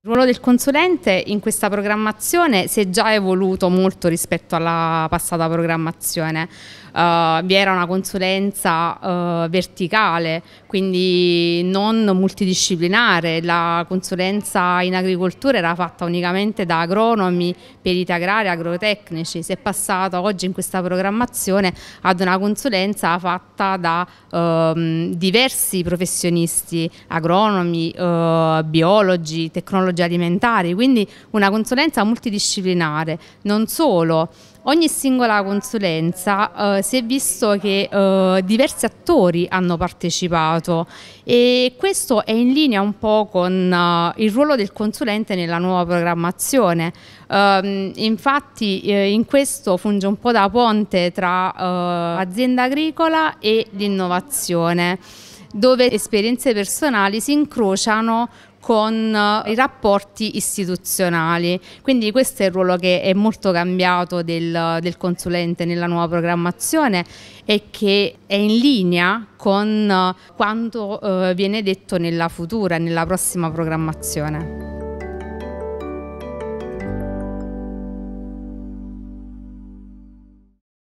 Il ruolo del consulente in questa programmazione si è già evoluto molto rispetto alla passata programmazione. Uh, vi era una consulenza uh, verticale, quindi non multidisciplinare. La consulenza in agricoltura era fatta unicamente da agronomi, periti agrari, agrotecnici. Si è passata oggi in questa programmazione ad una consulenza fatta da uh, diversi professionisti, agronomi, eh, biologi, tecnologi patologie alimentari, quindi una consulenza multidisciplinare. Non solo, ogni singola consulenza eh, si è visto che eh, diversi attori hanno partecipato e questo è in linea un po' con eh, il ruolo del consulente nella nuova programmazione. Ehm, infatti eh, in questo funge un po' da ponte tra eh, azienda agricola e l'innovazione dove esperienze personali si incrociano con eh, i rapporti istituzionali. Quindi questo è il ruolo che è molto cambiato del, del, consulente nella nuova programmazione e che è in linea con eh, quanto eh, viene detto nella futura, nella prossima programmazione.